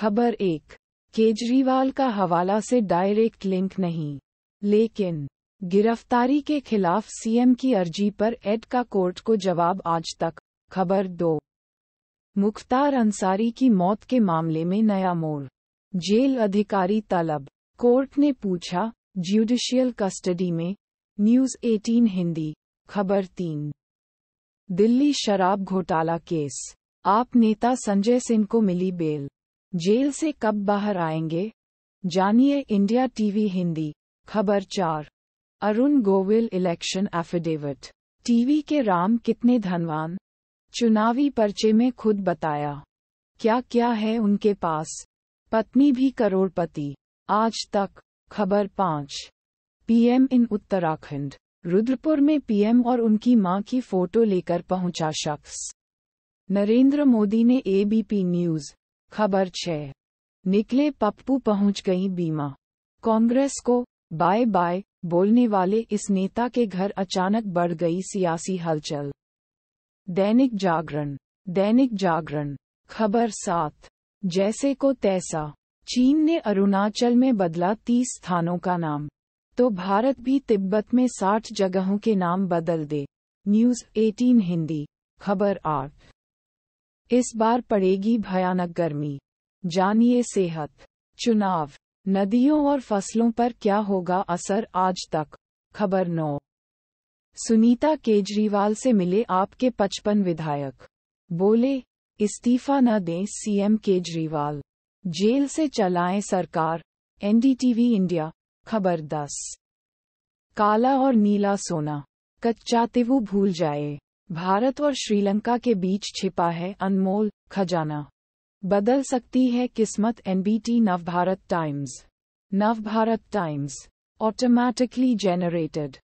खबर एक केजरीवाल का हवाला से डायरेक्ट लिंक नहीं लेकिन गिरफ्तारी के खिलाफ सीएम की अर्जी पर एड का कोर्ट को जवाब आज तक खबर दो मुख्तार अंसारी की मौत के मामले में नया मोड़ जेल अधिकारी तलब कोर्ट ने पूछा ज्यूडिशियल कस्टडी में न्यूज 18 हिंदी खबर तीन दिल्ली शराब घोटाला केस आप नेता संजय सिंह को मिली बेल जेल से कब बाहर आएंगे जानिए इंडिया टीवी हिंदी खबर चार Arun Govil election affidavit TV के राम कितने धनवान चुनावी पर्चे में खुद बताया क्या क्या है उनके पास पत्नी भी करोड़पति आज तक खबर पाँच पीएम इन उत्तराखंड रुद्रपुर में पीएम और उनकी मां की फोटो लेकर पहुंचा शख्स नरेंद्र मोदी ने एबीपी न्यूज़ खबर छः निकले पप्पू पहुंच गई बीमा कांग्रेस को बाय बाय बोलने वाले इस नेता के घर अचानक बढ़ गई सियासी हलचल दैनिक जागरण दैनिक जागरण खबर सात जैसे को तैसा चीन ने अरुणाचल में बदला तीस स्थानों का नाम तो भारत भी तिब्बत में साठ जगहों के नाम बदल दे न्यूज 18 हिंदी खबर आठ इस बार पड़ेगी भयानक गर्मी जानिए सेहत चुनाव नदियों और फसलों पर क्या होगा असर आज तक खबर नौ सुनीता केजरीवाल से मिले आपके पचपन विधायक बोले इस्तीफा न दें सीएम केजरीवाल जेल से चलाएं सरकार एनडीटीवी इंडिया खबर दस काला और नीला सोना कच्चा तिवु भूल जाए भारत और श्रीलंका के बीच छिपा है अनमोल खजाना बदल सकती है किस्मत NBT Navbharat Times Navbharat Times automatically generated